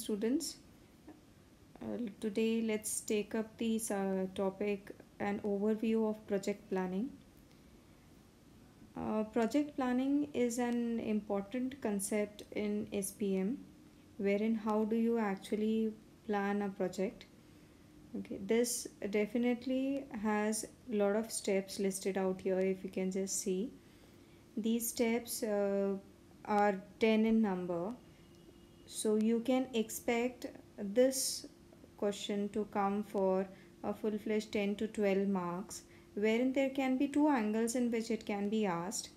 students uh, today let's take up the uh, topic an overview of project planning uh, project planning is an important concept in SPM wherein how do you actually plan a project okay this definitely has a lot of steps listed out here if you can just see these steps uh, are 10 in number so you can expect this question to come for a full-fledged 10 to 12 marks wherein there can be two angles in which it can be asked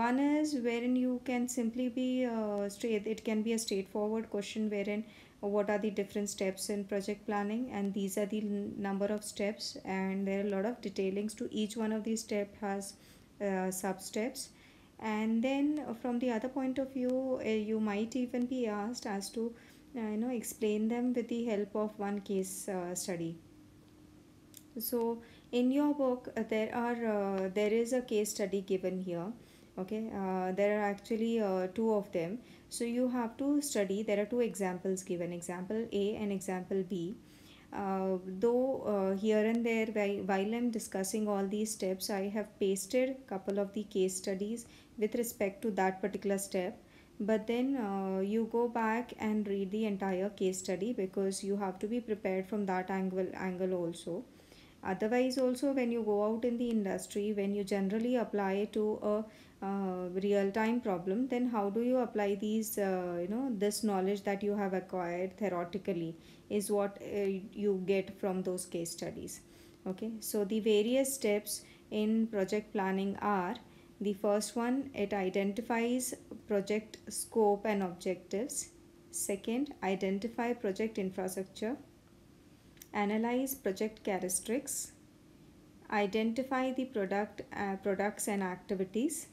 one is wherein you can simply be uh, straight it can be a straightforward question wherein what are the different steps in project planning and these are the number of steps and there are a lot of detailings to each one of these step has uh, sub steps and then uh, from the other point of view uh, you might even be asked as to uh, you know explain them with the help of one case study so in your book there are there is a case study given here okay uh, there are actually uh, two of them so you have to study there are two examples given example a and example b uh, though here and there while i'm discussing all these steps i have pasted couple of the case studies with respect to that particular step but then uh, you go back and read the entire case study because you have to be prepared from that angle angle also otherwise also when you go out in the industry when you generally apply to a uh, real time problem then how do you apply these uh, you know this knowledge that you have acquired theoretically is what uh, you get from those case studies okay so the various steps in project planning are the first one, it identifies project scope and objectives. Second, identify project infrastructure. Analyze project characteristics. Identify the product uh, products and activities.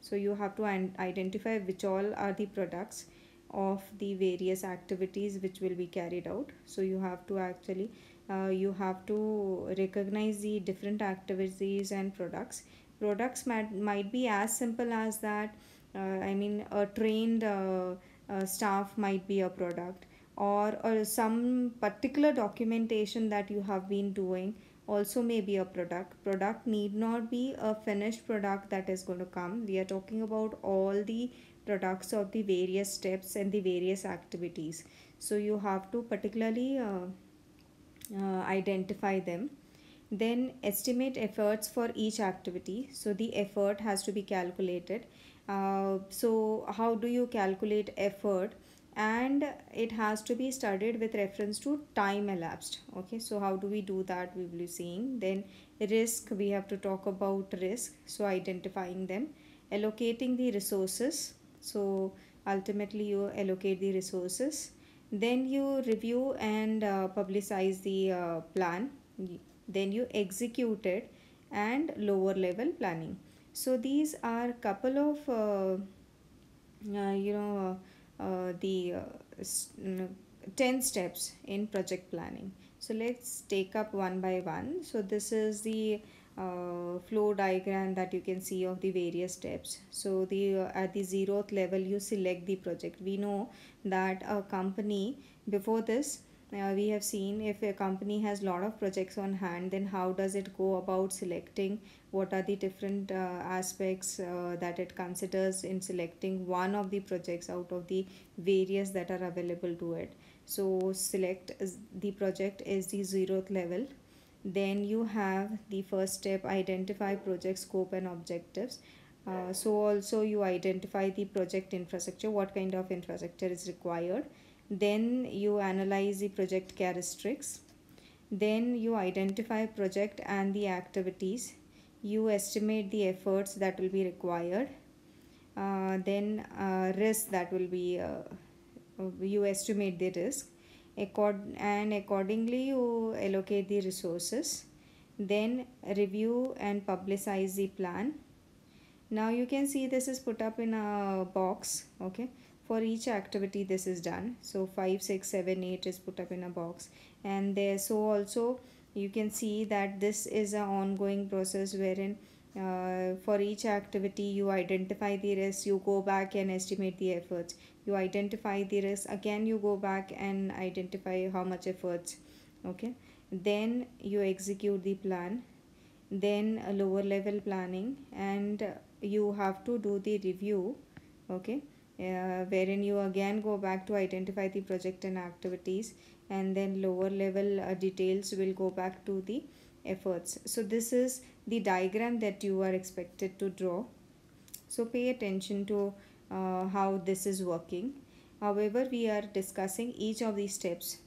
So you have to identify which all are the products of the various activities which will be carried out. So you have to actually uh, you have to recognize the different activities and products products might, might be as simple as that uh, i mean a trained uh, uh, staff might be a product or, or uh, some particular documentation that you have been doing also may be a product product need not be a finished product that is going to come we are talking about all the products of the various steps and the various activities so you have to particularly uh, uh, identify them then estimate efforts for each activity. So the effort has to be calculated. Uh, so how do you calculate effort? and it has to be studied with reference to time elapsed okay so how do we do that we will be seeing then risk we have to talk about risk so identifying them allocating the resources so ultimately you allocate the resources then you review and uh, publicize the uh, plan then you execute it and lower level planning so these are couple of uh, uh, you know uh, uh the uh, 10 steps in project planning so let's take up one by one so this is the uh, flow diagram that you can see of the various steps so the at the zeroth level you select the project we know that a company before this uh, we have seen if a company has lot of projects on hand then how does it go about selecting what are the different uh, aspects uh, that it considers in selecting one of the projects out of the various that are available to it so select the project is the zeroth level then you have the first step identify project scope and objectives uh, so also you identify the project infrastructure what kind of infrastructure is required then you analyze the project characteristics then you identify project and the activities you estimate the efforts that will be required uh, then uh, risk that will be uh, uh, you estimate the risk Accord and accordingly you allocate the resources then review and publicize the plan now you can see this is put up in a box okay for each activity this is done so 5 6 7 8 is put up in a box and there so also you can see that this is an ongoing process wherein uh, for each activity you identify the risks you go back and estimate the efforts you identify the risks again you go back and identify how much efforts okay then you execute the plan then a lower level planning and you have to do the review okay uh, wherein you again go back to identify the project and activities and then lower level uh, details will go back to the efforts. So this is the diagram that you are expected to draw. So pay attention to uh, how this is working. However, we are discussing each of these steps.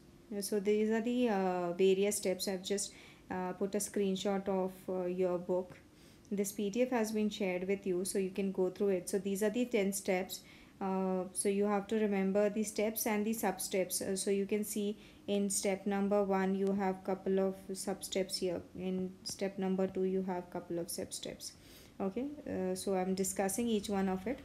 So these are the uh, various steps. I've just uh, put a screenshot of uh, your book. This PDF has been shared with you so you can go through it. So these are the 10 steps uh, so you have to remember the steps and the sub steps uh, so you can see in step number one you have couple of sub steps here in step number two you have couple of sub steps okay uh, so i'm discussing each one of it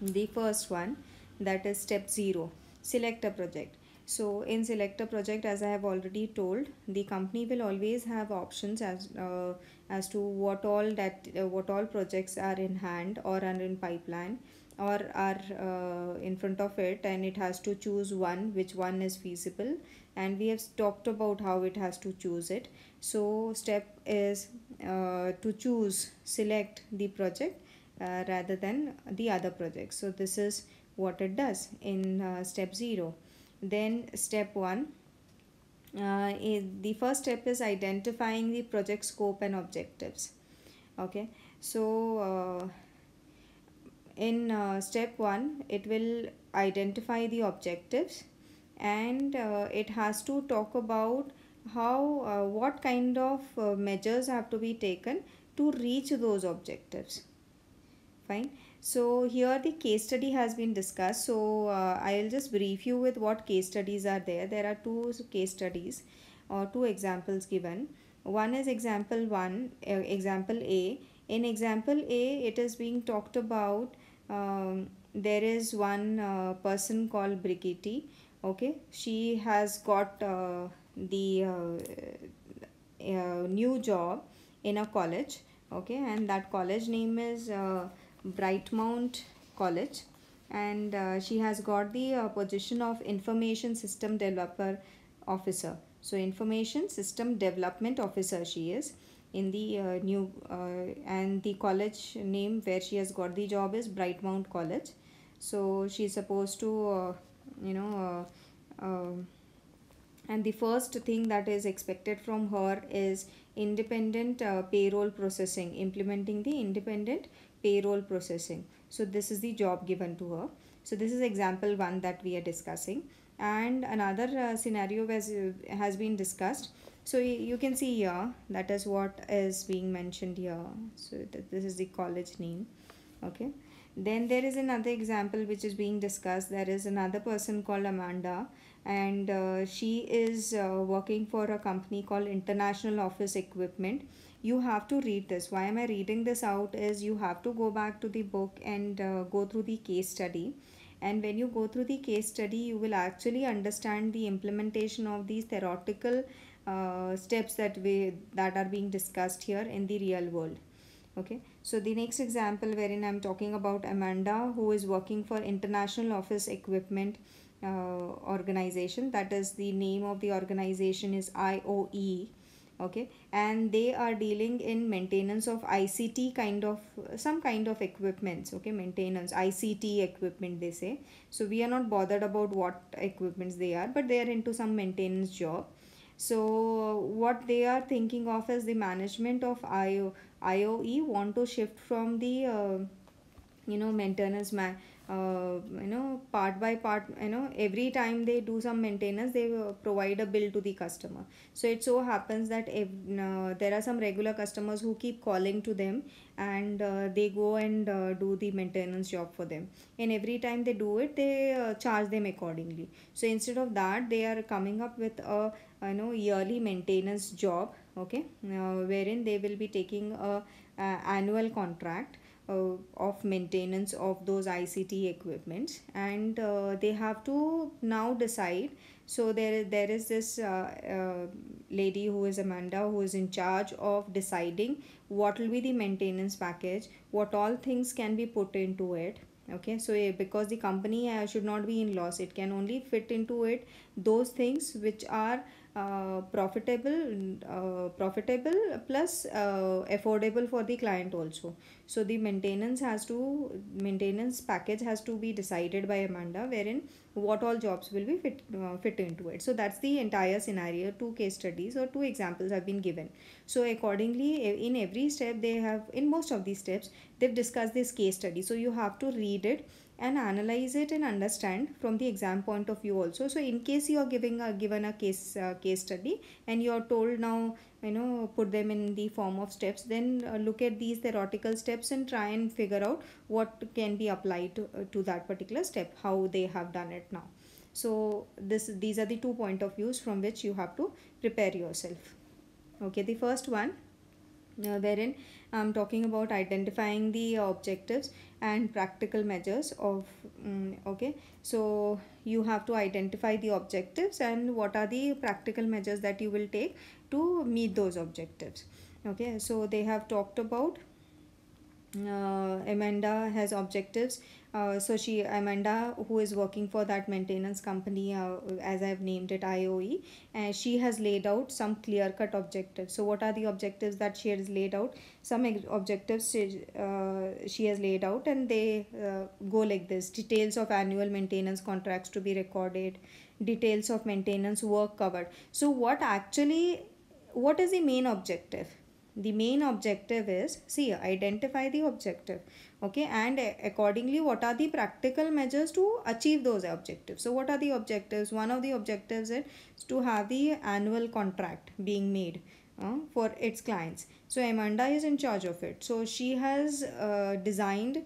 the first one that is step zero select a project so in select a project as i have already told the company will always have options as uh, as to what all that uh, what all projects are in hand or are in pipeline or are uh, in front of it and it has to choose one which one is feasible and we have talked about how it has to choose it so step is uh, to choose select the project uh, rather than the other projects. so this is what it does in uh, step 0 then step 1 uh, the first step is identifying the project scope and objectives okay so uh, in uh, step 1 it will identify the objectives and uh, it has to talk about how uh, what kind of uh, measures have to be taken to reach those objectives fine so here the case study has been discussed so uh, i'll just brief you with what case studies are there there are two case studies or two examples given one is example 1 example a in example A, it is being talked about um, there is one uh, person called Brigitte okay she has got uh, the uh, uh new job in a college okay and that college name is uh, Brightmount College and uh, she has got the position of information system developer officer so information system development officer she is in the uh, new uh, and the college name where she has got the job is brightmount college so she is supposed to uh, you know uh, um, and the first thing that is expected from her is independent uh, payroll processing implementing the independent payroll processing so this is the job given to her so this is example one that we are discussing and another uh, scenario has has been discussed so you can see here that is what is being mentioned here so this is the college name okay then there is another example which is being discussed there is another person called amanda and uh, she is uh, working for a company called international office equipment you have to read this why am i reading this out is you have to go back to the book and uh, go through the case study and when you go through the case study you will actually understand the implementation of these theoretical uh, steps that we that are being discussed here in the real world okay so the next example wherein i'm talking about amanda who is working for international office equipment uh, organization that is the name of the organization is ioe okay and they are dealing in maintenance of ict kind of some kind of equipments okay maintenance ict equipment they say so we are not bothered about what equipments they are but they are into some maintenance job so what they are thinking of as the management of IO, IOE want to shift from the uh, you know maintenance man uh, you know part by part you know every time they do some maintenance they uh, provide a bill to the customer so it so happens that if uh, there are some regular customers who keep calling to them and uh, they go and uh, do the maintenance job for them and every time they do it they uh, charge them accordingly so instead of that they are coming up with a you know yearly maintenance job okay uh, wherein they will be taking a, a annual contract uh, of maintenance of those ICT equipment, and uh, they have to now decide so there there is this uh, uh, lady who is Amanda who is in charge of deciding what will be the maintenance package what all things can be put into it okay so eh, because the company uh, should not be in loss it can only fit into it those things which are uh, profitable uh, profitable plus uh, affordable for the client also so the maintenance has to maintenance package has to be decided by amanda wherein what all jobs will be fit uh, fit into it so that's the entire scenario two case studies or two examples have been given so accordingly in every step they have in most of these steps they've discussed this case study so you have to read it and analyze it and understand from the exam point of view also so in case you are giving a given a case uh, case study and you are told now you know put them in the form of steps then uh, look at these theoretical steps and try and figure out what can be applied to, uh, to that particular step how they have done it now so this these are the two point of views from which you have to prepare yourself okay the first one uh, wherein I'm talking about identifying the objectives and practical measures of um, okay so you have to identify the objectives and what are the practical measures that you will take to meet those objectives okay so they have talked about uh, Amanda has objectives. Uh, so she Amanda, who is working for that maintenance company, uh, as I've named it IOE, and she has laid out some clear cut objectives. So what are the objectives that she has laid out? Some objectives she, she has laid out, and they go like this: details of annual maintenance contracts to be recorded, details of maintenance work covered so what actually what is the main objective the main objective is see identify the objective okay and accordingly what are the practical measures to achieve those objectives so what are the objectives one of the objectives is to have the annual contract being made uh, for its clients so amanda is in charge of it so she has uh, designed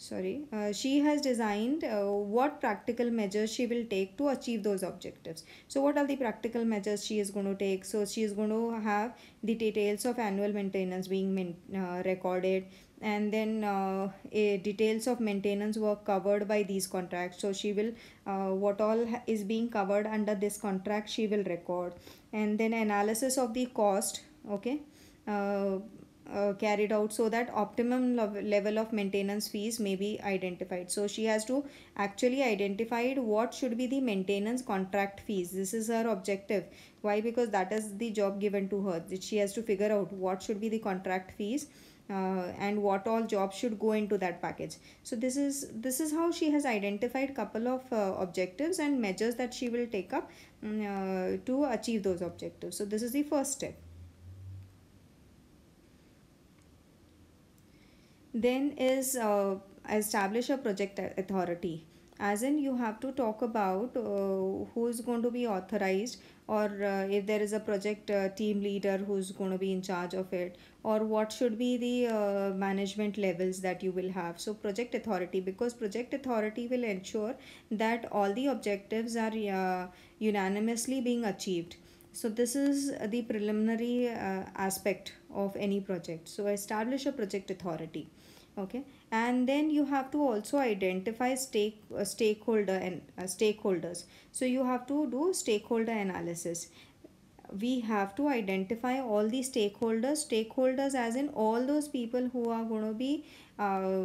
sorry uh, she has designed uh, what practical measures she will take to achieve those objectives so what are the practical measures she is going to take so she is going to have the details of annual maintenance being main, uh, recorded and then uh, a details of maintenance work covered by these contracts so she will uh, what all is being covered under this contract she will record and then analysis of the cost okay uh, uh, carried out so that optimum level of maintenance fees may be identified so she has to actually identified what should be the maintenance contract fees this is her objective why because that is the job given to her she has to figure out what should be the contract fees uh, and what all jobs should go into that package so this is this is how she has identified couple of uh, objectives and measures that she will take up mm, uh, to achieve those objectives so this is the first step Then is uh, establish a project authority as in you have to talk about uh, who is going to be authorized or uh, if there is a project uh, team leader who's going to be in charge of it or what should be the uh, management levels that you will have so project authority because project authority will ensure that all the objectives are uh, unanimously being achieved so this is the preliminary uh, aspect of any project so establish a project authority okay and then you have to also identify stake uh, stakeholder and uh, stakeholders so you have to do stakeholder analysis we have to identify all the stakeholders stakeholders as in all those people who are going to be uh,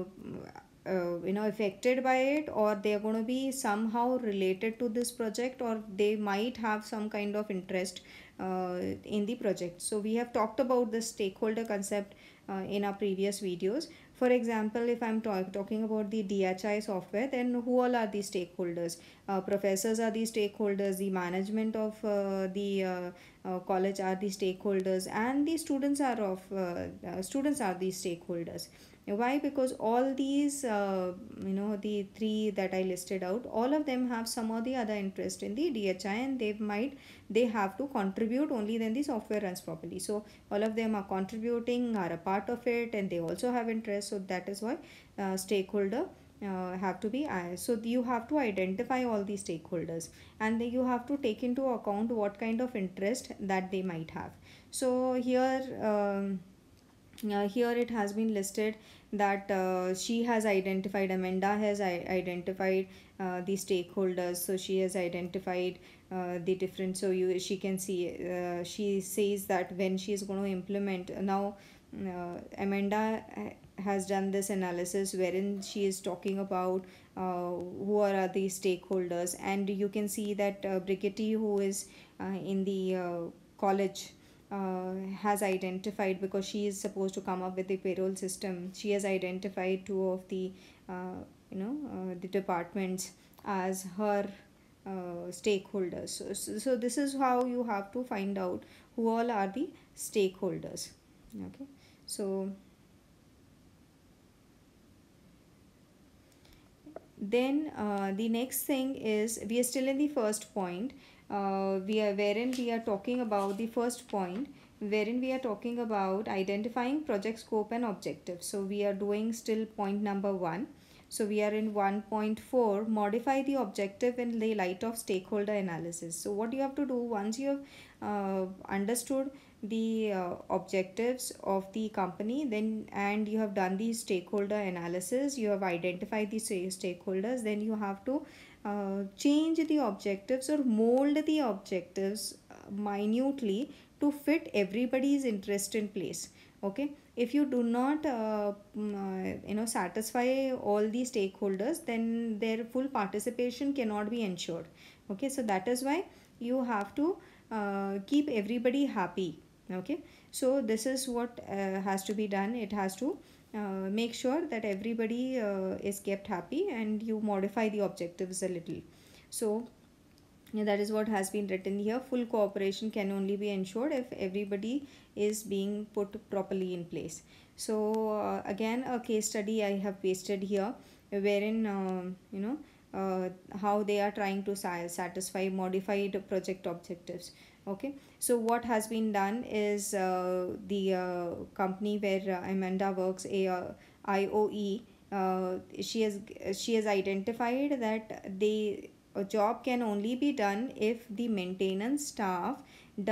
uh, you know affected by it or they are going to be somehow related to this project or they might have some kind of interest uh, in the project so we have talked about the stakeholder concept uh, in our previous videos for example, if I'm talk, talking about the DHI software, then who all are the stakeholders? Uh, professors are the stakeholders, the management of uh, the uh, uh college are the stakeholders, and the students are of uh, uh, students are the stakeholders why because all these uh, you know the three that i listed out all of them have some or the other interest in the dhi and they might they have to contribute only then the software runs properly so all of them are contributing are a part of it and they also have interest so that is why uh, stakeholder uh, have to be uh, so you have to identify all these stakeholders and you have to take into account what kind of interest that they might have so here um, uh, here it has been listed that uh, she has identified amanda has identified uh, the stakeholders so she has identified uh, the different so you she can see uh, she says that when she is going to implement now uh, amanda uh, has done this analysis wherein she is talking about uh, who are the stakeholders and you can see that uh, Brigitte who is uh, in the uh, college uh, has identified because she is supposed to come up with the payroll system she has identified two of the uh, you know uh, the departments as her uh, stakeholders so, so, so this is how you have to find out who all are the stakeholders okay so then uh, the next thing is we are still in the first point uh, we are wherein we are talking about the first point wherein we are talking about identifying project scope and objective so we are doing still point number one so we are in 1.4 modify the objective in the light of stakeholder analysis so what you have to do once you have uh, understood the uh, objectives of the company then and you have done the stakeholder analysis you have identified the stakeholders then you have to uh, change the objectives or mold the objectives uh, minutely to fit everybody's interest in place okay if you do not uh, mm, uh, you know satisfy all the stakeholders then their full participation cannot be ensured okay so that is why you have to uh, keep everybody happy okay so this is what uh, has to be done it has to uh, make sure that everybody uh, is kept happy and you modify the objectives a little so yeah, that is what has been written here full cooperation can only be ensured if everybody is being put properly in place so uh, again a case study i have pasted here wherein uh, you know uh, how they are trying to satisfy modified project objectives okay so what has been done is uh, the uh, company where uh, amanda works a uh, ioe uh, she has she has identified that the job can only be done if the maintenance staff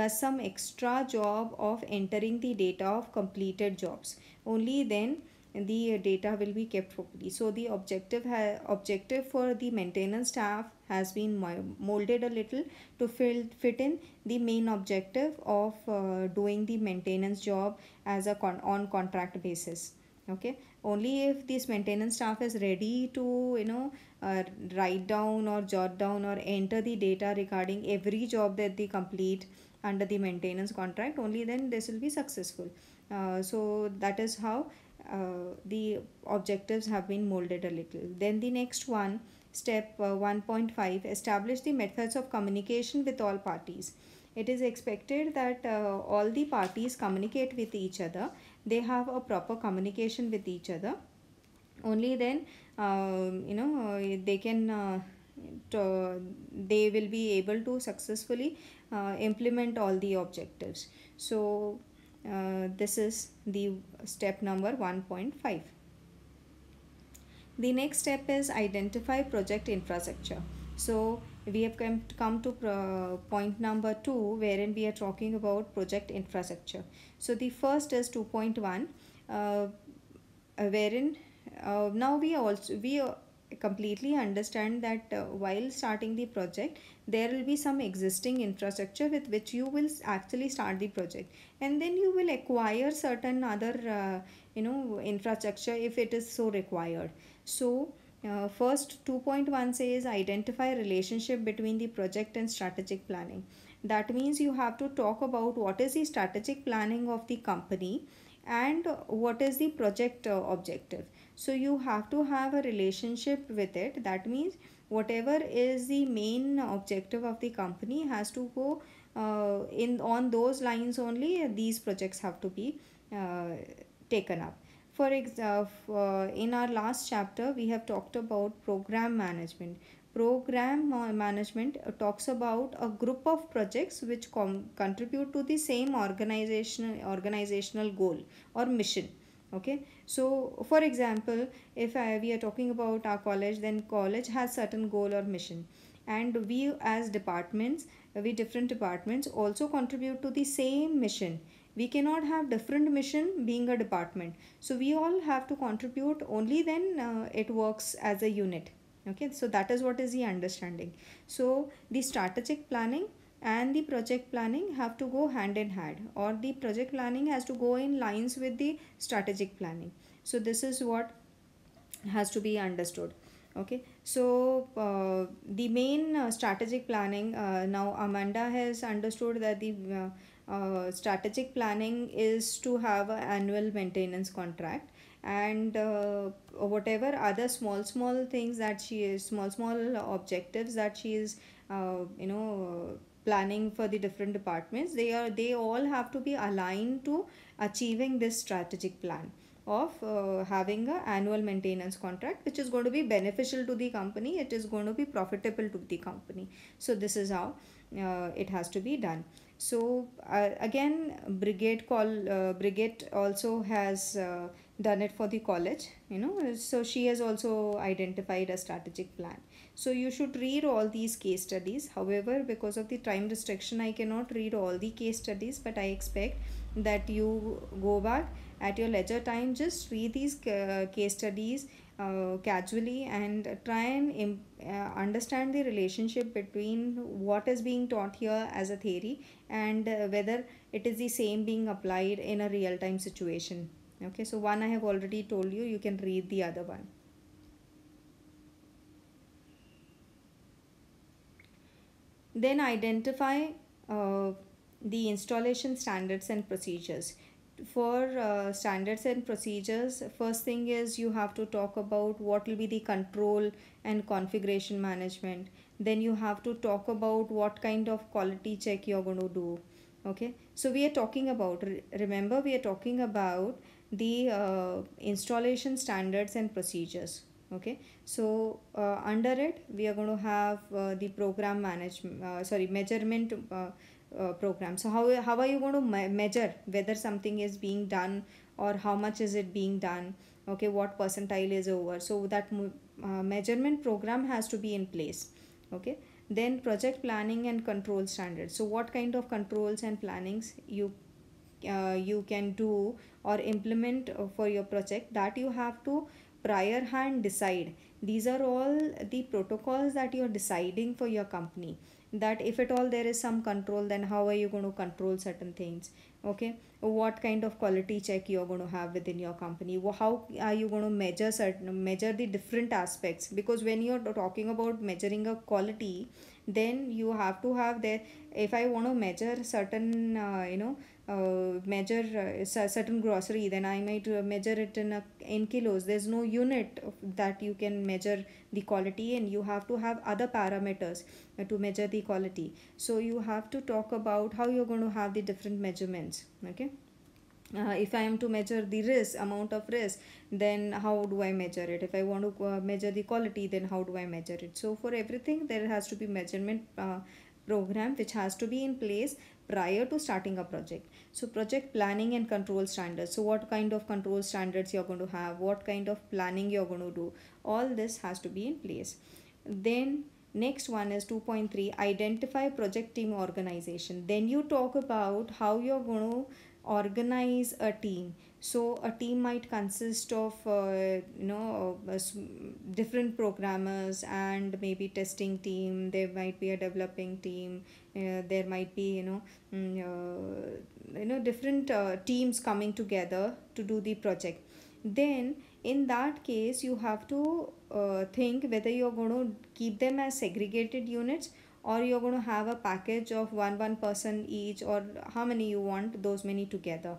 does some extra job of entering the data of completed jobs only then the uh, data will be kept properly. So the objective objective for the maintenance staff has been molded a little to fill, fit in the main objective of uh, doing the maintenance job as a con on contract basis. Okay, only if this maintenance staff is ready to you know uh, write down or jot down or enter the data regarding every job that they complete under the maintenance contract only then this will be successful uh, so that is how uh, the objectives have been molded a little. Then the next one, step uh, 1.5, establish the methods of communication with all parties. It is expected that uh, all the parties communicate with each other. They have a proper communication with each other. Only then, uh, you know, uh, they can, uh, they will be able to successfully implement all the objectives. So, uh, this is the step number 1.5 the next step is identify project infrastructure so we have come to point number 2 wherein we are talking about project infrastructure so the first is 2.1 uh, wherein uh, now we also we completely understand that uh, while starting the project there will be some existing infrastructure with which you will actually start the project and then you will acquire certain other uh, you know infrastructure if it is so required so uh, first 2.1 says identify relationship between the project and strategic planning that means you have to talk about what is the strategic planning of the company and what is the project uh, objective so you have to have a relationship with it that means whatever is the main objective of the company has to go uh, in on those lines only these projects have to be uh, taken up for example uh, uh, in our last chapter we have talked about program management program uh, management uh, talks about a group of projects which contribute to the same organization organizational goal or mission okay so for example if I, we are talking about our college then college has certain goal or mission and we as departments we different departments also contribute to the same mission we cannot have different mission being a department so we all have to contribute only then uh, it works as a unit okay so that is what is the understanding so the strategic planning and the project planning have to go hand in hand or the project planning has to go in lines with the strategic planning so this is what has to be understood okay so uh, the main uh, strategic planning uh, now amanda has understood that the uh, uh, strategic planning is to have an annual maintenance contract and uh, whatever other small small things that she is small small objectives that she is you know planning for the different departments they are they all have to be aligned to achieving this strategic plan of uh, having a annual maintenance contract which is going to be beneficial to the company it is going to be profitable to the company so this is how uh, it has to be done so uh, again brigade call uh, brigade also has uh, done it for the college you know so she has also identified a strategic plan so you should read all these case studies. However, because of the time restriction, I cannot read all the case studies, but I expect that you go back at your leisure time, just read these uh, case studies uh, casually and try and uh, understand the relationship between what is being taught here as a theory and uh, whether it is the same being applied in a real time situation okay so one i have already told you you can read the other one Then identify uh, the installation standards and procedures. For uh, standards and procedures, first thing is you have to talk about what will be the control and configuration management. Then you have to talk about what kind of quality check you're going to do. Okay, so we are talking about, remember, we are talking about the uh, installation standards and procedures okay so uh, under it we are going to have uh, the program management uh, sorry measurement uh, uh, program so how, how are you going to me measure whether something is being done or how much is it being done okay what percentile is over so that uh, measurement program has to be in place okay then project planning and control standards so what kind of controls and plannings you you can do or implement for your project that you have to prior hand decide these are all the protocols that you're deciding for your company that if at all there is some control then how are you going to control certain things okay what kind of quality check you're going to have within your company how are you going to measure certain measure the different aspects because when you're talking about measuring a quality then you have to have there if i want to measure certain uh, you know uh, measure a uh, certain grocery then i might uh, measure it in a, in kilos there's no unit that you can measure the quality and you have to have other parameters to measure the quality so you have to talk about how you're going to have the different measurements okay uh, if I am to measure the risk, amount of risk, then how do I measure it? If I want to uh, measure the quality, then how do I measure it? So for everything, there has to be measurement uh, program which has to be in place prior to starting a project so project planning and control standards so what kind of control standards you're going to have what kind of planning you're going to do all this has to be in place then next one is 2.3 identify project team organization then you talk about how you're going to organize a team so a team might consist of uh, you know uh, different programmers and maybe testing team there might be a developing team uh, there might be you know mm, uh, you know different uh, teams coming together to do the project then in that case you have to uh, think whether you're going to keep them as segregated units or you're going to have a package of one one person each or how many you want those many together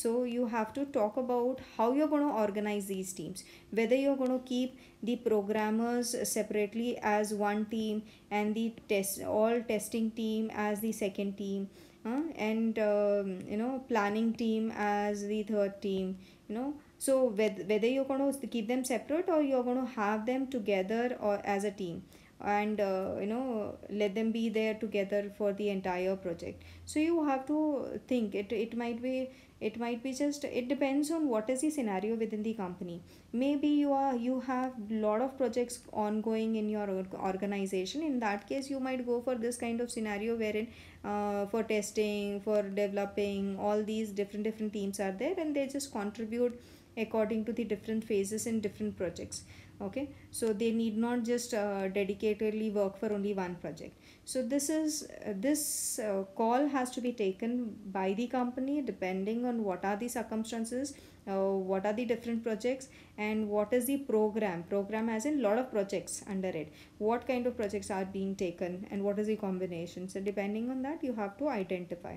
so you have to talk about how you're going to organize these teams whether you're going to keep the programmers separately as one team and the test all testing team as the second team uh, and um, you know planning team as the third team you know so whether you're going to keep them separate or you're going to have them together or as a team and uh, you know let them be there together for the entire project so you have to think it it might be it might be just it depends on what is the scenario within the company maybe you are you have lot of projects ongoing in your organization in that case you might go for this kind of scenario wherein uh, for testing for developing all these different different teams are there and they just contribute according to the different phases in different projects okay so they need not just uh, dedicatedly work for only one project so this is uh, this uh, call has to be taken by the company depending on what are the circumstances uh, what are the different projects and what is the program program has a lot of projects under it what kind of projects are being taken and what is the combination so depending on that you have to identify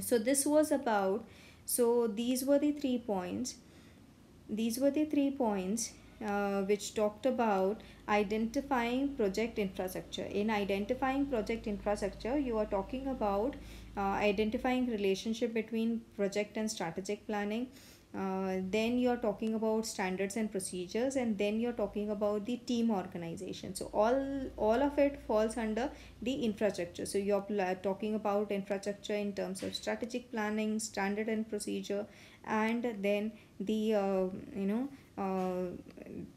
so this was about so these were the three points these were the three points uh, which talked about identifying project infrastructure. In identifying project infrastructure, you are talking about uh, identifying relationship between project and strategic planning. Uh, then you're talking about standards and procedures and then you're talking about the team organization so all all of it falls under the infrastructure so you're talking about infrastructure in terms of strategic planning standard and procedure and then the uh, you know uh,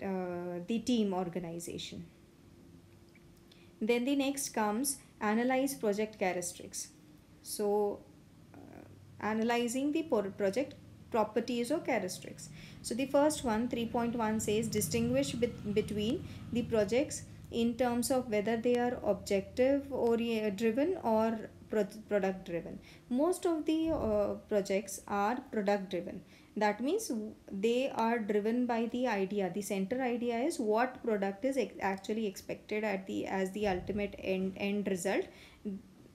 uh, the team organization. Then the next comes analyze project characteristics. So uh, analyzing the project properties or characteristics. So the first one 3.1 says distinguish bet between the projects in terms of whether they are objective or driven or pro product driven. Most of the uh, projects are product driven that means they are driven by the idea the center idea is what product is actually expected at the as the ultimate end end result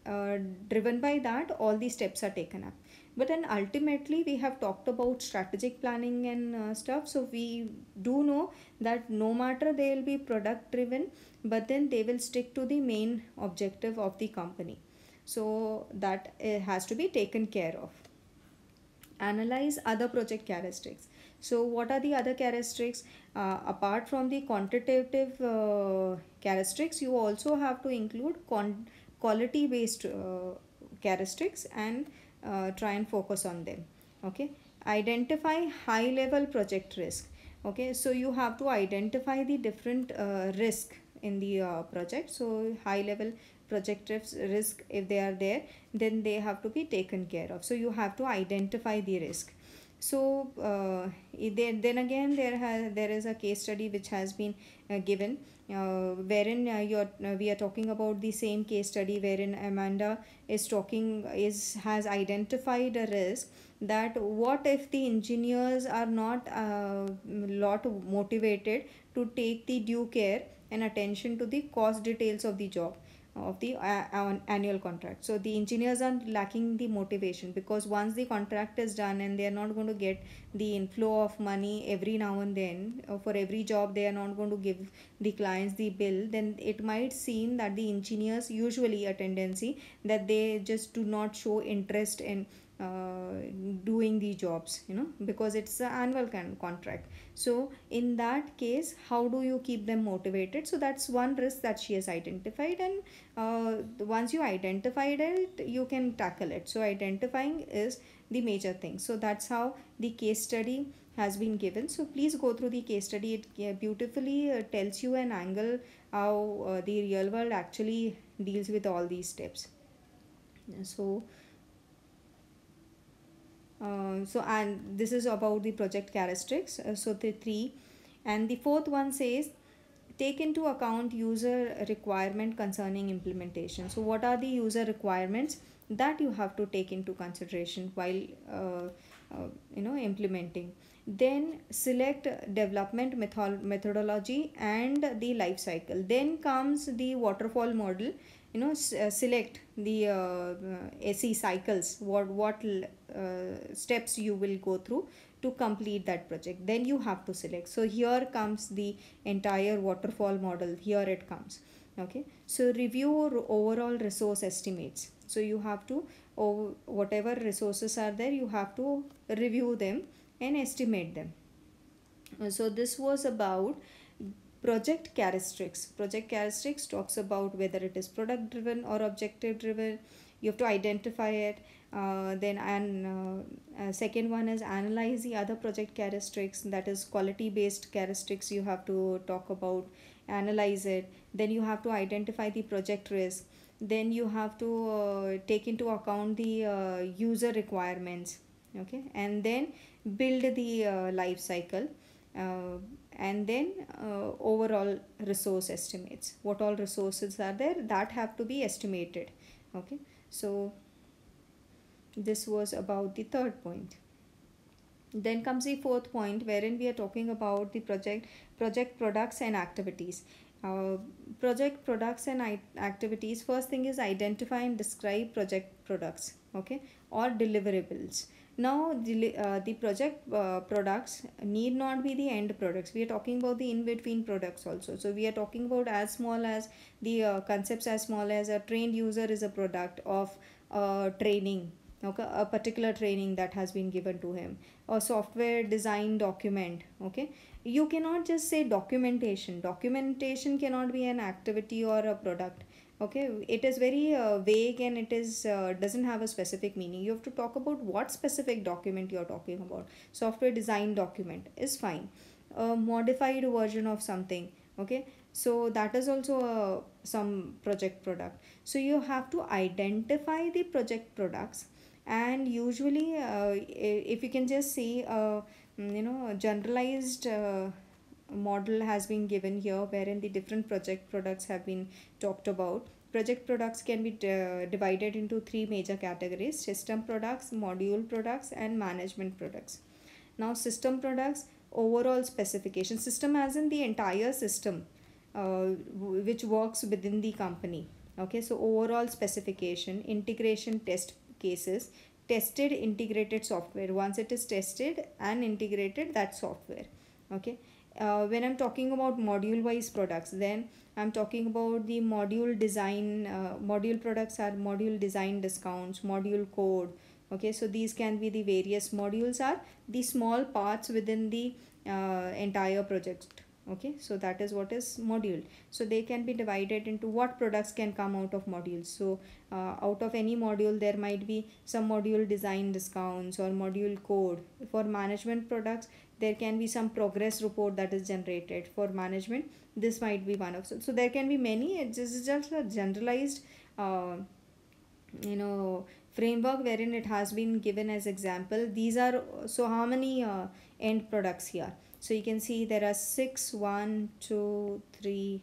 uh, driven by that all the steps are taken up but then ultimately we have talked about strategic planning and uh, stuff so we do know that no matter they will be product driven but then they will stick to the main objective of the company so that it eh, has to be taken care of analyze other project characteristics. So what are the other characteristics? Uh, apart from the quantitative uh, characteristics, you also have to include quality based uh, characteristics and uh, try and focus on them. Okay. Identify high level project risk. Okay. So you have to identify the different uh, risk in the uh, project. So high level projective risk if they are there then they have to be taken care of so you have to identify the risk so uh, then, then again there has there is a case study which has been uh, given uh, wherein uh, you're, uh, we are talking about the same case study wherein amanda is talking is has identified a risk that what if the engineers are not a uh, lot motivated to take the due care and attention to the cost details of the job of the uh, annual contract so the engineers are lacking the motivation because once the contract is done and they are not going to get the inflow of money every now and then uh, for every job they are not going to give the clients the bill then it might seem that the engineers usually a tendency that they just do not show interest in uh, doing the jobs you know because it's an annual con- contract so in that case how do you keep them motivated so that's one risk that she has identified and uh, once you identified it you can tackle it so identifying is the major thing so that's how the case study has been given so please go through the case study it beautifully uh, tells you an angle how uh, the real world actually deals with all these steps so uh, so and this is about the project characteristics uh, so the three and the fourth one says take into account user requirement concerning implementation so what are the user requirements that you have to take into consideration while uh, uh you know implementing then select development method methodology and the life cycle then comes the waterfall model you know uh, select the uh, AC uh, cycles what what uh, steps you will go through to complete that project then you have to select so here comes the entire waterfall model here it comes okay so review overall resource estimates so you have to oh, whatever resources are there you have to review them and estimate them so this was about project characteristics project characteristics talks about whether it is product driven or objective driven you have to identify it uh, then and uh, uh, second one is analyze the other project characteristics that is quality based characteristics you have to talk about analyze it then you have to identify the project risk then you have to uh, take into account the uh, user requirements okay and then build the uh, life cycle and then uh, overall resource estimates what all resources are there that have to be estimated okay so this was about the third point then comes the fourth point wherein we are talking about the project project products and activities uh, project products and activities first thing is identify and describe project products okay or deliverables now the, uh, the project uh, products need not be the end products. We are talking about the in-between products also. So we are talking about as small as the uh, concepts as small as a trained user is a product of uh, training. Okay, a particular training that has been given to him or software design document. Okay, you cannot just say documentation. Documentation cannot be an activity or a product okay it is very uh, vague and it is uh, doesn't have a specific meaning you have to talk about what specific document you are talking about software design document is fine a modified version of something okay so that is also a, uh, some project product so you have to identify the project products and usually uh, if you can just see uh, mm, you know generalized uh, model has been given here wherein the different project products have been talked about project products can be uh, divided into three major categories system products module products and management products now system products overall specification system as in the entire system uh, which works within the company okay so overall specification integration test cases tested integrated software once it is tested and integrated that software okay uh, when I'm talking about module wise products, then I'm talking about the module design, uh, module products are module design discounts, module code. Okay, so these can be the various modules are the small parts within the uh, entire project okay so that is what is module so they can be divided into what products can come out of modules so uh, out of any module there might be some module design discounts or module code for management products there can be some progress report that is generated for management this might be one of so, so there can be many it's just a generalized uh, you know framework wherein it has been given as example these are so how many uh, end products here so you can see there are six one two three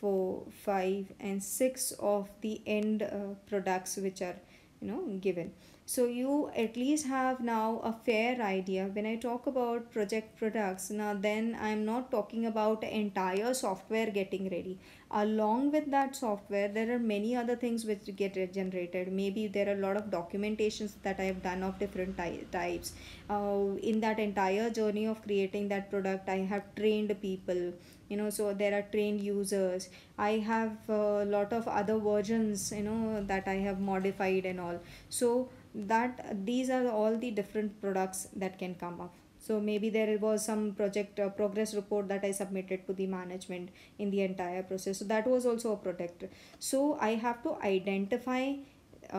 four five and 6 of the end uh, products which are you know given. So you at least have now a fair idea. When I talk about project products, now then I'm not talking about entire software getting ready along with that software there are many other things which get generated maybe there are a lot of documentations that i have done of different ty- types uh, in that entire journey of creating that product i have trained people you know so there are trained users i have a uh, lot of other versions you know that i have modified and all so that these are all the different products that can come up so maybe there was some project uh, progress report that i submitted to the management in the entire process so that was also a project so i have to identify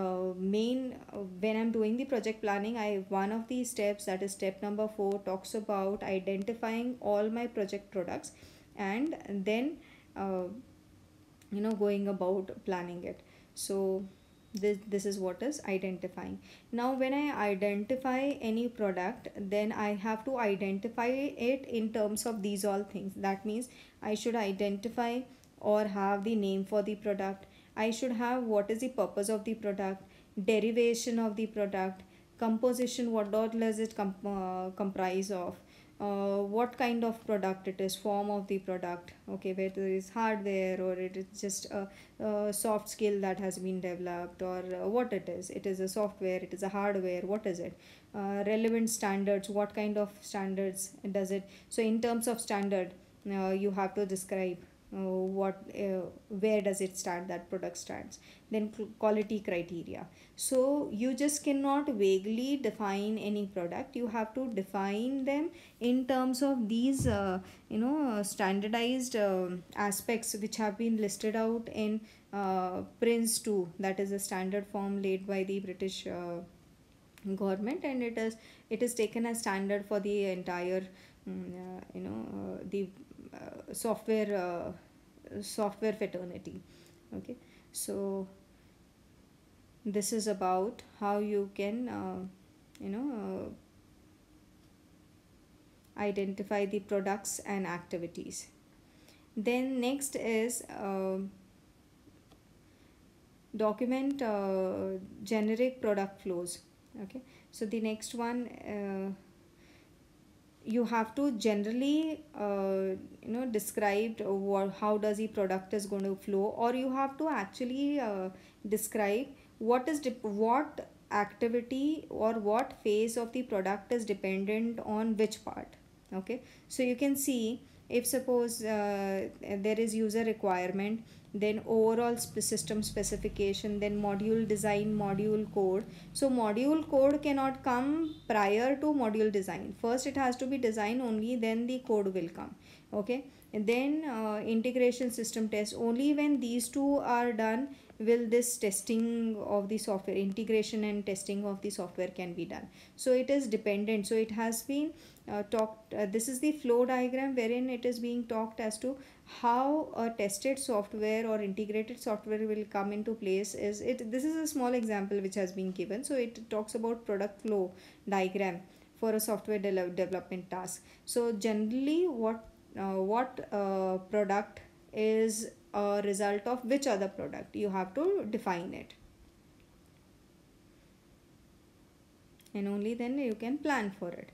uh, main uh, when i'm doing the project planning i one of the steps that is step number 4 talks about identifying all my project products and then uh, you know going about planning it so this this is what is identifying now when i identify any product then i have to identify it in terms of these all things that means i should identify or have the name for the product i should have what is the purpose of the product derivation of the product composition what all does it com uh, comprise of uh, what kind of product it is form of the product okay whether it is hardware or it is just a, a, soft skill that has been developed or what it is it is a software it is a hardware what is it uh, relevant standards what kind of standards does it so in terms of standard uh, you have to describe uh, what uh, where does it start that product starts then quality criteria so you just cannot vaguely define any product you have to define them in terms of these uh, you know standardized um, aspects which have been listed out in uh, Prince 2 that is a standard form laid by the British uh, government and it is it is taken as standard for the entire um, uh, you know the uh, software uh, software fraternity okay so this is about how you can uh, you know identify the products and activities then next is uh, document uh, generic product flows okay so the next one uh, you have to generally uh, you know describe what, how does the product is going to flow or you have to actually uh, describe what is what activity or what phase of the product is dependent on which part okay so you can see if suppose uh, there is user requirement then overall system specification then module design module code so module code cannot come prior to module design first it has to be designed only then the code will come okay and then uh, integration system test only when these two are done will this testing of the software integration and testing of the software can be done so it is dependent so it has been uh, talked uh, this is the flow diagram wherein it is being talked as to how a tested software or integrated software will come into place is it this is a small example which has been given so it talks about product flow diagram for a software de development task so generally what uh, what uh, product is a result of which other product you have to define it and only then you can plan for it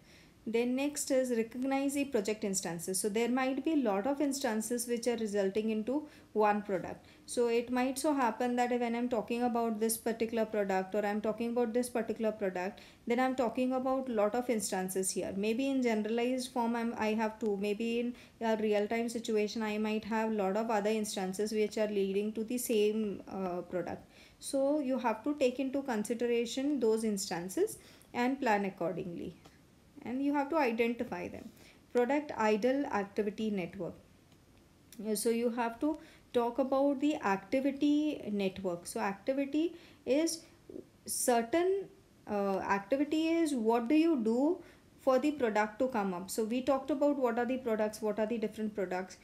then next is recognize the project instances so there might be a lot of instances which are resulting into one product so it might so happen that when i'm talking about this particular product or i'm talking about this particular product then i'm talking about lot of instances here maybe in generalized form I'm, i have two maybe in a real time situation i might have lot of other instances which are leading to the same uh, product so you have to take into consideration those instances and plan accordingly and you have to identify them product idle activity network so you have to talk about the activity network so activity is certain uh, activity is what do you do for the product to come up so we talked about what are the products what are the different products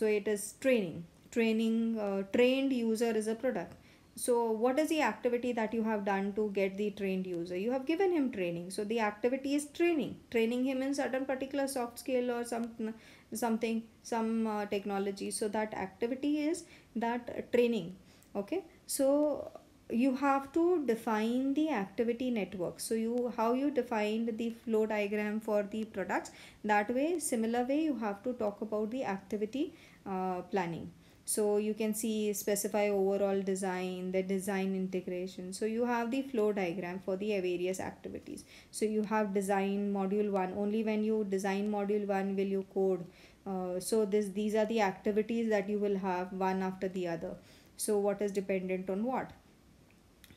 so it is training training uh, trained user is a product so what is the activity that you have done to get the trained user you have given him training so the activity is training training him in certain particular soft skill or some something some uh, technology so that activity is that training okay so you have to define the activity network so you how you defined the flow diagram for the products that way similar way you have to talk about the activity uh, planning so you can see specify overall design the design integration so you have the flow diagram for the various activities so you have design module 1 only when you design module 1 will you code uh, so this these are the activities that you will have one after the other so what is dependent on what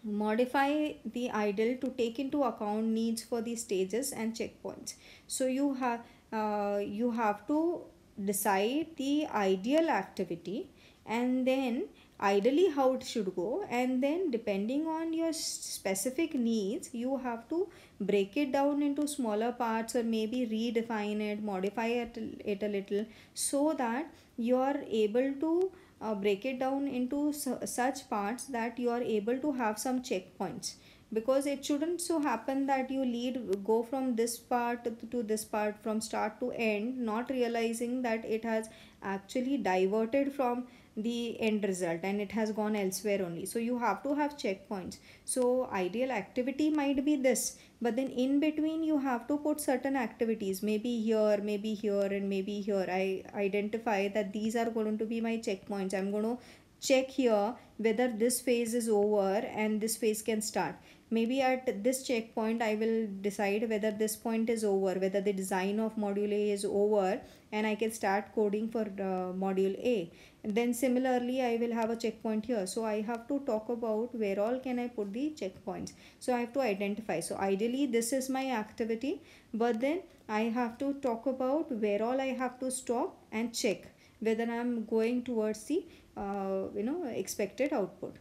modify the idle to take into account needs for the stages and checkpoints so you have uh, you have to decide the ideal activity and then ideally how it should go and then depending on your specific needs you have to break it down into smaller parts or maybe redefine it modify it, it a little so that you are able to uh, break it down into su such parts that you are able to have some checkpoints because it shouldn't so happen that you lead go from this part to this part from start to end not realizing that it has actually diverted from the end result and it has gone elsewhere only so you have to have checkpoints so ideal activity might be this but then in between you have to put certain activities maybe here maybe here and maybe here i identify that these are going to be my checkpoints i'm going to check here whether this phase is over and this phase can start maybe at this checkpoint i will decide whether this point is over whether the design of module a is over and i can start coding for uh, module a and then similarly i will have a checkpoint here so i have to talk about where all can i put the checkpoints so i have to identify so ideally this is my activity but then i have to talk about where all i have to stop and check whether I am going towards the uh, you know expected output.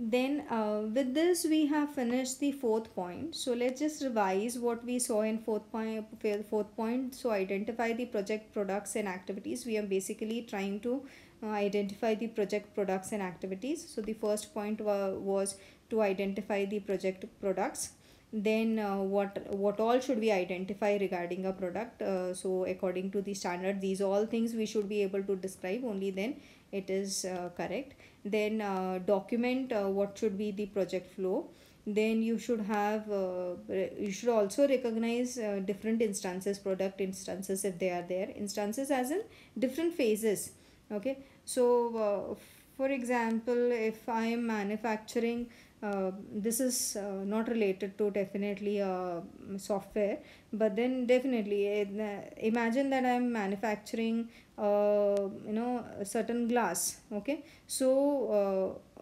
Then uh, with this we have finished the fourth point. So let's just revise what we saw in fourth point. Fourth point. So identify the project products and activities. We are basically trying to uh, identify the project products and activities. So the first point wa was to identify the project products then uh, what what all should we identify regarding a product uh, so according to the standard these all things we should be able to describe only then it is uh, correct then uh, document uh, what should be the project flow then you should have uh, you should also recognize different instances product instances if they are there instances as in different phases okay so for example if i am manufacturing uh, this is uh, not related to definitely uh, software but then definitely eh, imagine that i'm manufacturing uh, you know a certain glass okay so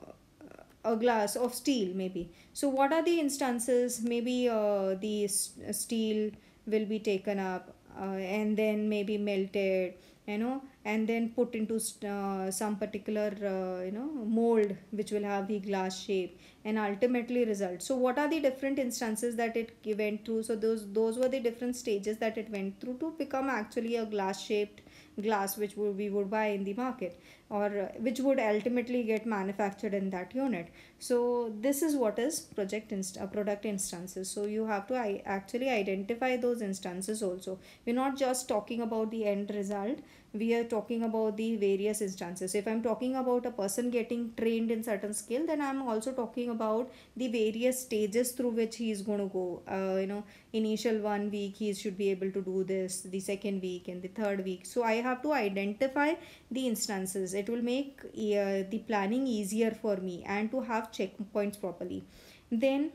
uh, a glass of steel maybe so what are the instances maybe uh, the steel will be taken up uh, and then maybe melted you know and then put into uh, some particular uh, you know mold which will have the glass shape and ultimately result so what are the different instances that it went through so those those were the different stages that it went through to become actually a glass shaped glass which we would buy in the market or uh, which would ultimately get manufactured in that unit so this is what is project inst- uh, product instances so you have to I- actually identify those instances also we're not just talking about the end result we are talking about the various instances if i'm talking about a person getting trained in certain skill then i'm also talking about the various stages through which he is going to go uh, you know initial one week he should be able to do this the second week and the third week so i have to identify the instances it will make uh, the planning easier for me and to have checkpoints properly. Then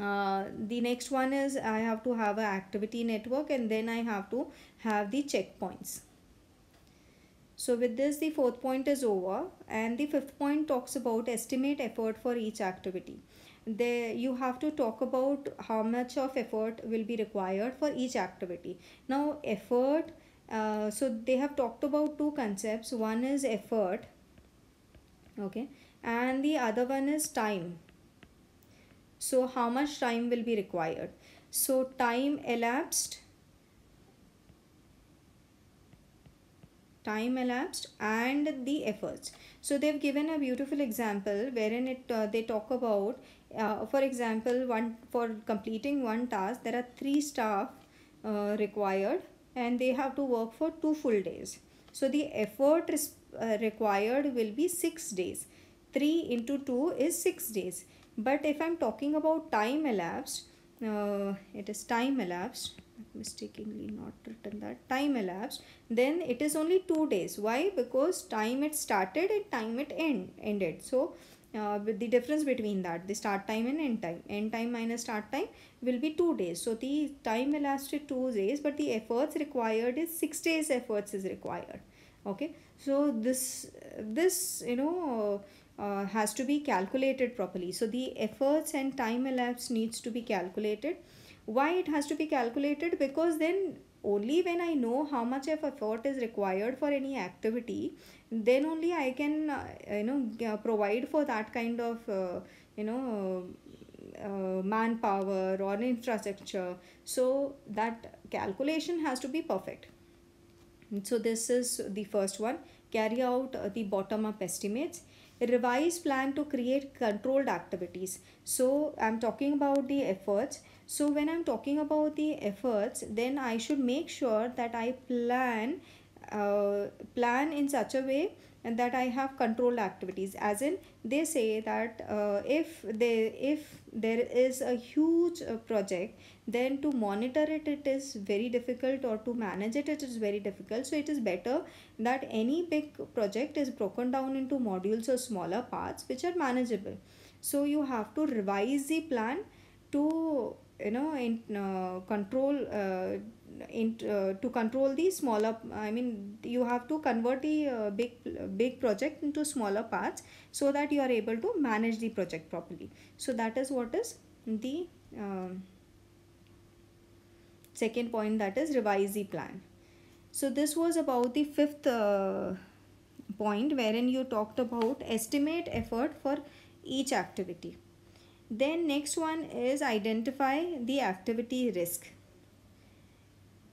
uh, the next one is I have to have an activity network and then I have to have the checkpoints. So with this the fourth point is over and the fifth point talks about estimate effort for each activity. There you have to talk about how much of effort will be required for each activity. Now effort uh, so they have talked about two concepts one is effort okay and the other one is time so how much time will be required so time elapsed time elapsed and the efforts so they've given a beautiful example wherein it uh, they talk about uh, for example one for completing one task there are three staff uh, required and they have to work for two full days. So the effort is, uh, required will be 6 days. 3 into 2 is 6 days. But if I'm talking about time elapsed, uh, it is time elapsed mistakenly not written that time elapsed then it is only two days why because time it started and time it end ended so uh, the difference between that the start time and end time end time minus start time will be two days so the time will last two days but the efforts required is six days efforts is required okay so this this you know uh, has to be calculated properly so the efforts and time elapsed needs to be calculated why it has to be calculated because then only when i know how much of effort is required for any activity then only i can uh, you know uh, provide for that kind of uh, you know uh, manpower or infrastructure so that calculation has to be perfect so this is the first one carry out the bottom up estimates revise plan to create controlled activities so i'm talking about the efforts so when i'm talking about the efforts then i should make sure that i plan uh, plan in such a way and that I have control activities as in they say that uh, if they if there is a huge uh, project then to monitor it it is very difficult or to manage it it is very difficult so it is better that any big project is broken down into modules or smaller parts which are manageable so you have to revise the plan to you know in uh, control uh, in, uh, to control the smaller i mean you have to convert the uh, big big project into smaller parts so that you are able to manage the project properly so that is what is the um, second point that is revise the plan so this was about the fifth uh, point wherein you talked about estimate effort for each activity then next one is identify the activity risk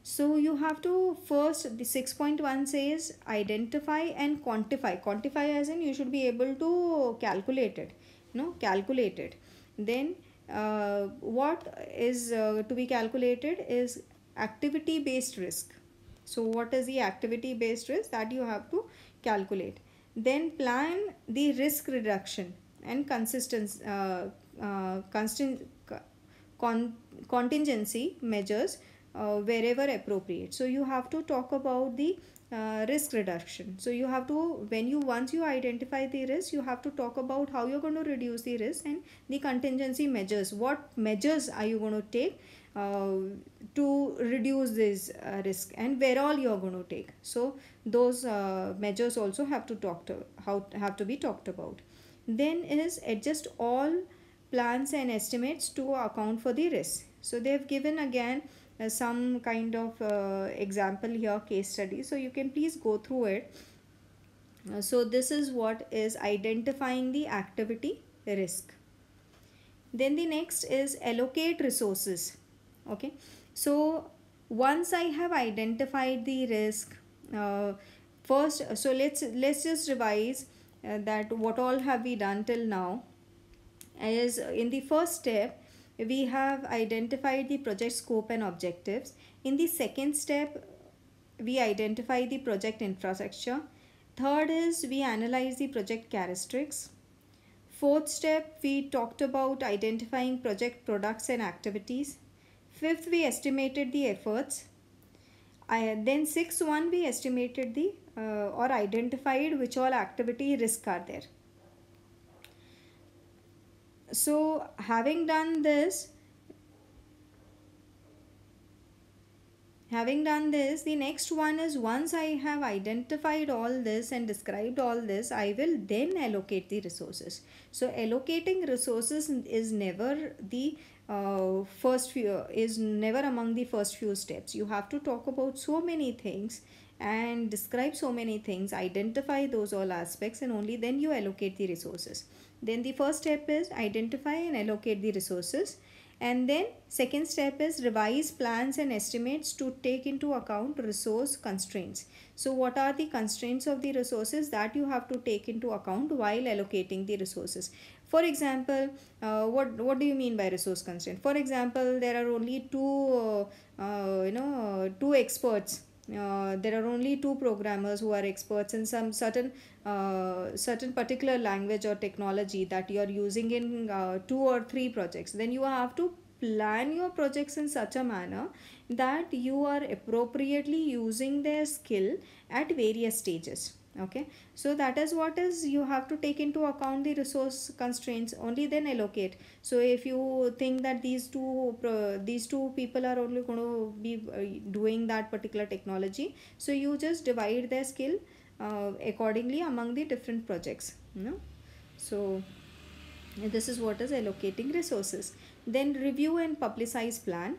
so you have to first the 6.1 says identify and quantify. Quantify as in you should be able to calculate it. You know, calculate it. Then uh, what is uh, to be calculated is activity based risk. So what is the activity based risk that you have to calculate. Then plan the risk reduction and consistence, uh, uh, constant, con contingency measures uh, wherever appropriate so you have to talk about the uh, risk reduction so you have to when you once you identify the risk you have to talk about how you're going to reduce the risk and the contingency measures what measures are you going to take uh, to reduce this uh, risk and where all you're going to take so those uh, measures also have to talk to how have to be talked about then is adjust all plans and estimates to account for the risk so they have given again uh, some kind of uh, example here case study so you can please go through it uh, so this is what is identifying the activity risk then the next is allocate resources okay so once i have identified the risk uh, first so let's let's just revise uh, that what all have we done till now as in the first step we have identified the project scope and objectives. In the second step, we identify the project infrastructure. Third is we analyze the project characteristics. Fourth step, we talked about identifying project products and activities. Fifth, we estimated the efforts. I, then sixth one, we estimated the uh, or identified which all activity risks are there so having done this having done this the next one is once i have identified all this and described all this i will then allocate the resources so allocating resources is never the uh, first few is never among the first few steps you have to talk about so many things and describe so many things identify those all aspects and only then you allocate the resources then the first step is identify and allocate the resources and then second step is revise plans and estimates to take into account resource constraints so what are the constraints of the resources that you have to take into account while allocating the resources for example uh, what what do you mean by resource constraint for example there are only two uh, uh, you know two experts uh, there are only two programmers who are experts in some certain uh, certain particular language or technology that you are using in uh, two or three projects then you have to plan your projects in such a manner that you are appropriately using their skill at various stages okay so that is what is you have to take into account the resource constraints only then allocate so if you think that these two these two people are only going to be uh, doing that particular technology so you just divide their skill uh, accordingly among the different projects you know so this is what is allocating resources then review and publicize plan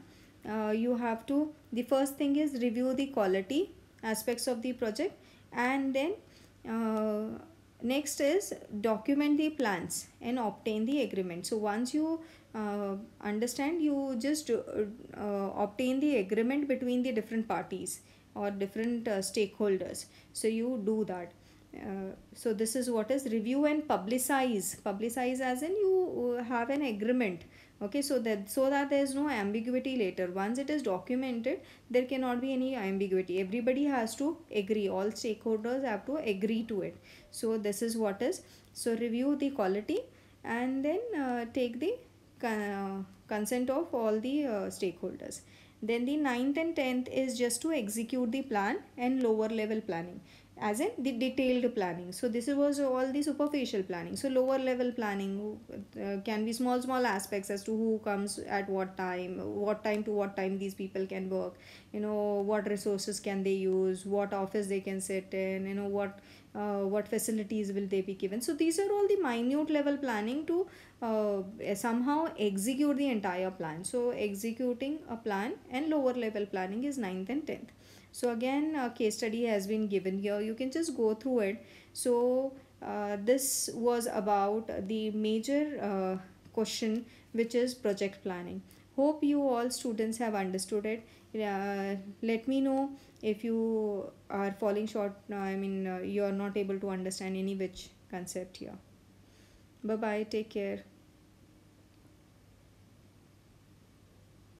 uh, you have to the first thing is review the quality aspects of the project and then uh, next is document the plans and obtain the agreement. So once you uh, understand, you just uh, uh, obtain the agreement between the different parties or different uh, stakeholders. So you do that. Uh, so this is what is review and publicize publicize as in you have an agreement okay so that so that there is no ambiguity later once it is documented there cannot be any ambiguity everybody has to agree all stakeholders have to agree to it so this is what is so review the quality and then uh, take the uh, consent of all the uh, stakeholders then the ninth and 10th is just to execute the plan and lower level planning as in the detailed planning so this was all the superficial planning so lower level planning uh, can be small small aspects as to who comes at what time what time to what time these people can work you know what resources can they use what office they can sit in you know what uh, what facilities will they be given so these are all the minute level planning to uh, somehow execute the entire plan so executing a plan and lower level planning is 9th and 10th so again a case study has been given here you can just go through it so uh, this was about the major uh, question which is project planning hope you all students have understood it uh, let me know if you are falling short uh, i mean uh, you are not able to understand any which concept here bye bye take care